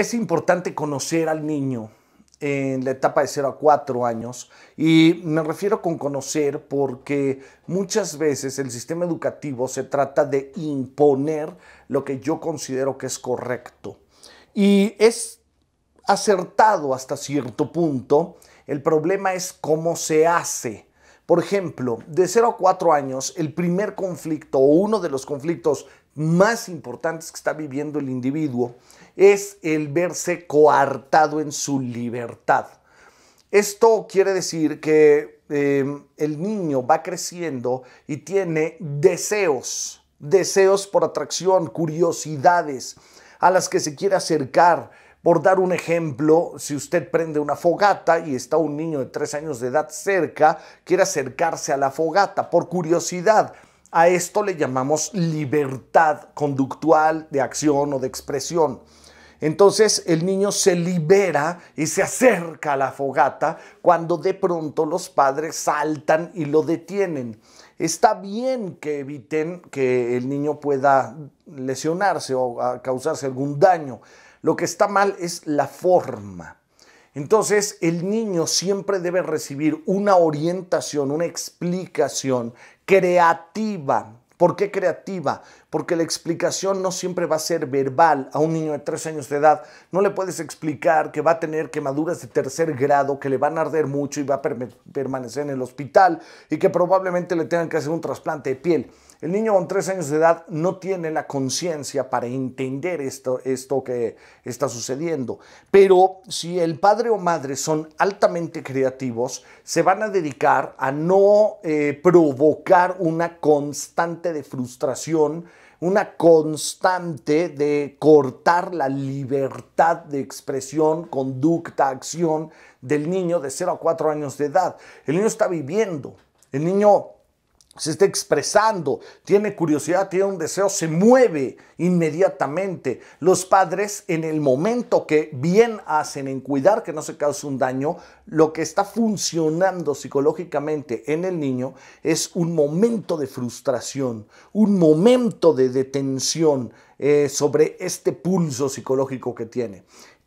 Es importante conocer al niño en la etapa de 0 a 4 años y me refiero con conocer porque muchas veces el sistema educativo se trata de imponer lo que yo considero que es correcto y es acertado hasta cierto punto, el problema es cómo se hace. Por ejemplo, de 0 a 4 años, el primer conflicto o uno de los conflictos más importantes que está viviendo el individuo es el verse coartado en su libertad. Esto quiere decir que eh, el niño va creciendo y tiene deseos, deseos por atracción, curiosidades a las que se quiere acercar. Por dar un ejemplo, si usted prende una fogata y está un niño de tres años de edad cerca, quiere acercarse a la fogata por curiosidad a esto le llamamos libertad conductual de acción o de expresión. Entonces el niño se libera y se acerca a la fogata cuando de pronto los padres saltan y lo detienen. Está bien que eviten que el niño pueda lesionarse o ah, causarse algún daño. Lo que está mal es la forma. Entonces el niño siempre debe recibir una orientación, una explicación creativa. ¿Por qué creativa? porque la explicación no siempre va a ser verbal. A un niño de tres años de edad no le puedes explicar que va a tener quemaduras de tercer grado, que le van a arder mucho y va a permanecer en el hospital y que probablemente le tengan que hacer un trasplante de piel. El niño con tres años de edad no tiene la conciencia para entender esto, esto que está sucediendo. Pero si el padre o madre son altamente creativos, se van a dedicar a no eh, provocar una constante de frustración una constante de cortar la libertad de expresión, conducta, acción del niño de 0 a 4 años de edad. El niño está viviendo, el niño se está expresando, tiene curiosidad, tiene un deseo, se mueve inmediatamente. Los padres en el momento que bien hacen en cuidar que no se cause un daño, lo que está funcionando psicológicamente en el niño es un momento de frustración, un momento de detención eh, sobre este pulso psicológico que tiene.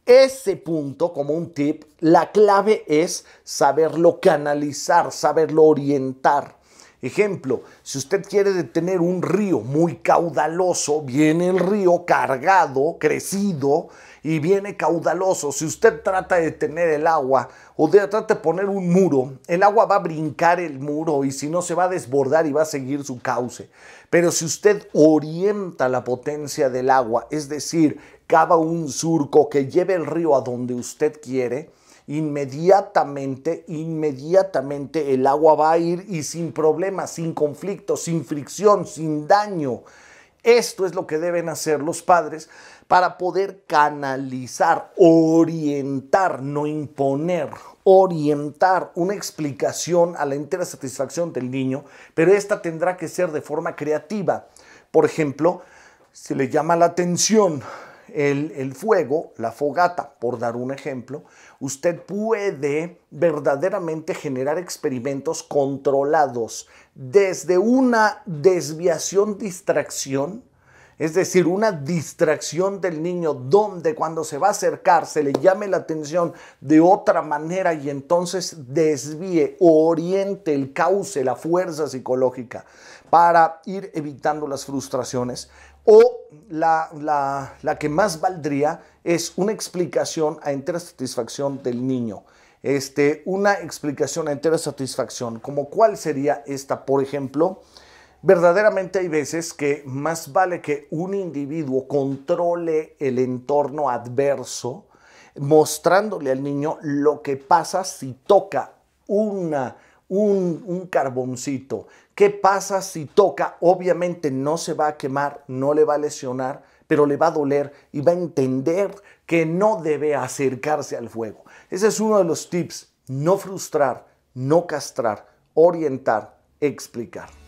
Ese punto, como un tip, la clave es saberlo canalizar, saberlo orientar Ejemplo, si usted quiere detener un río muy caudaloso, viene el río cargado, crecido y viene caudaloso. Si usted trata de detener el agua o de, trata de poner un muro, el agua va a brincar el muro y si no se va a desbordar y va a seguir su cauce. Pero si usted orienta la potencia del agua, es decir, cava un surco que lleve el río a donde usted quiere, inmediatamente, inmediatamente el agua va a ir y sin problemas, sin conflicto, sin fricción, sin daño. Esto es lo que deben hacer los padres para poder canalizar, orientar, no imponer, orientar una explicación a la entera satisfacción del niño, pero esta tendrá que ser de forma creativa. Por ejemplo, se le llama la atención, el, fuego, la fogata, por dar un ejemplo, usted puede verdaderamente generar experimentos controlados desde una desviación, distracción, es decir, una distracción del niño donde cuando se va a acercar se le llame la atención de otra manera y entonces desvíe, o oriente el cauce, la fuerza psicológica para ir evitando las frustraciones. O la, que más valdría es una explicación a entera satisfacción del niño. Este, una explicación a entera satisfacción, como cuál sería esta, por ejemplo, verdaderamente hay veces que más vale que un individuo controle el entorno adverso, mostrándole al niño lo que pasa si toca una un, carboncito. ¿Qué pasa si toca? Obviamente no se va a quemar, no le va a lesionar, pero le va a doler y va a entender que no debe acercarse al fuego. Ese es uno de los tips. No frustrar, no castrar, orientar, explicar.